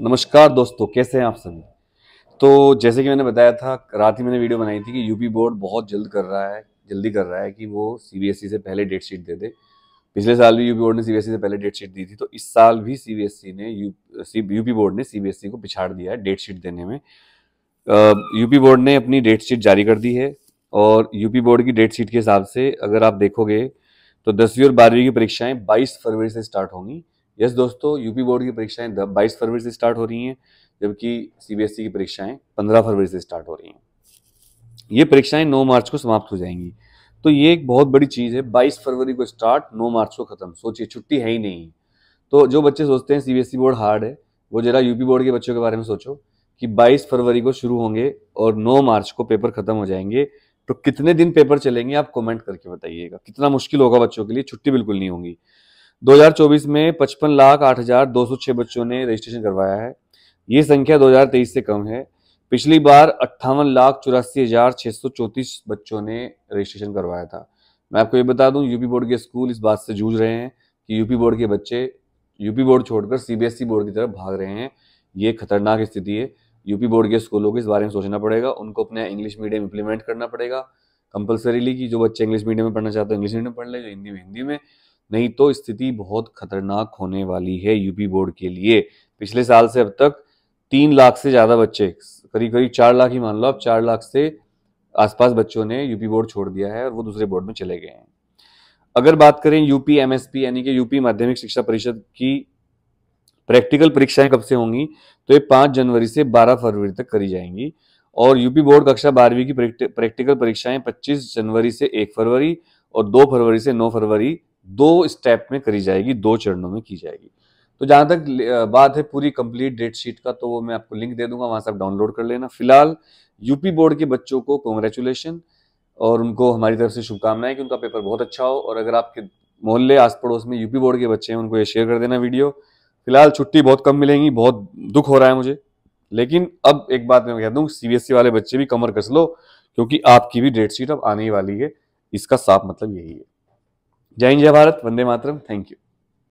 नमस्कार दोस्तों कैसे हैं आप सभी तो जैसे कि मैंने बताया था रात ही मैंने वीडियो बनाई थी कि यूपी बोर्ड बहुत जल्द कर रहा है जल्दी कर रहा है कि वो सीबीएसई e से पहले डेट शीट दे दे पिछले साल भी यूपी बोर्ड ने सीबीएसई e से पहले डेट शीट दी थी तो इस साल भी सीबीएसई e ने यूपी बोर्ड ने सीबीएसई को पिछाड़ दिया है डेट शीट देने में यूपी बोर्ड ने अपनी डेट शीट जारी कर दी है और यूपी बोर्ड की डेट शीट के हिसाब से अगर आप देखोगे तो दसवीं और बारहवीं की परीक्षाएं 22 फरवरी से स्टार्ट होंगी यस दोस्तों यूपी बोर्ड की परीक्षाएं बाईस फरवरी से स्टार्ट हो रही हैं जबकि सीबीएसई e की परीक्षाएं पंद्रह फरवरी से स्टार्ट हो रही हैं ये परीक्षाएं नौ मार्च को समाप्त हो जाएंगी तो ये एक बहुत बड़ी चीज़ है बाईस फरवरी को स्टार्ट नौ मार्च को ख़त्म सोचिए छुट्टी है ही नहीं तो जो बच्चे सोचते हैं सीबीएसई बोर्ड हार्ड है वो जरा यूपी बोर्ड के बच्चों के बारे में सोचो कि 22 फरवरी को शुरू होंगे और 9 मार्च को पेपर खत्म हो जाएंगे तो कितने दिन पेपर चलेंगे आप कमेंट करके बताइएगा कितना मुश्किल होगा बच्चों के लिए छुट्टी बिल्कुल नहीं होगी 2024 में पचपन लाख आठ हजार दो सौ छः बच्चों ने रजिस्ट्रेशन करवाया है ये संख्या 2023 से कम है पिछली बार अट्ठावन लाख चौरासी हजार छः सौ चौंतीस बच्चों ने रजिस्ट्रेशन करवाया था मैं आपको ये बता दूं यूपी बोर्ड के स्कूल इस बात से जूझ रहे हैं कि यूपी बोर्ड के बच्चे यूपी बोर्ड छोड़कर सीबीएसई बोर्ड की तरफ भाग रहे हैं ये खतरनाक स्थिति है यूपी बोर्ड के स्कूलों को इस बारे में सोचना पड़ेगा उनको अपना इंग्लिश मीडियम इंप्लीमेंट करना पड़ेगा कंपलसरीली कि जो बच्चे इंग्लिश मीडियम में पढ़ना चाहते हैं इंग्लिश मीडियम में पढ़ ले जो हिंदी में हिंदी में नहीं तो स्थिति बहुत खतरनाक होने वाली है यूपी बोर्ड के लिए पिछले साल से अब तक तीन लाख से ज़्यादा बच्चे करीब करीब चार लाख ही मान लो अब चार लाख से आसपास बच्चों ने यूपी बोर्ड छोड़ दिया है और वो दूसरे बोर्ड में चले गए हैं अगर बात करें यूपी एमएसपी यानी कि यूपी माध्यमिक शिक्षा परिषद की प्रैक्टिकल परीक्षाएं कब से होंगी तो ये पांच जनवरी से बारह फरवरी तक करी जाएंगी और यूपी बोर्ड कक्षा बारहवीं की प्रैक्टिकल परीक्षाएं पच्चीस जनवरी से एक फरवरी और दो फरवरी से नौ फरवरी दो स्टेप में करी जाएगी दो चरणों में की जाएगी तो जहाँ तक बात है पूरी कंप्लीट डेट शीट का तो वो मैं आपको लिंक दे दूंगा वहाँ से आप डाउनलोड कर लेना फिलहाल यूपी बोर्ड के बच्चों को कॉन्ग्रेचुलेसन और उनको हमारी तरफ से शुभकामनाएं कि उनका पेपर बहुत अच्छा हो और अगर आपके मोहल्ले आस पड़ोस में यूपी बोर्ड के बच्चे हैं उनको ये शेयर कर देना वीडियो फिलहाल छुट्टी बहुत कम मिलेंगी बहुत दुख हो रहा है मुझे लेकिन अब एक बात मैं कह दूँ सी वाले बच्चे भी कमर कस लो क्योंकि आपकी भी डेट शीट अब आने ही वाली है इसका साफ मतलब यही है जय हिंद जय भारत वंदे मातरम थैंक यू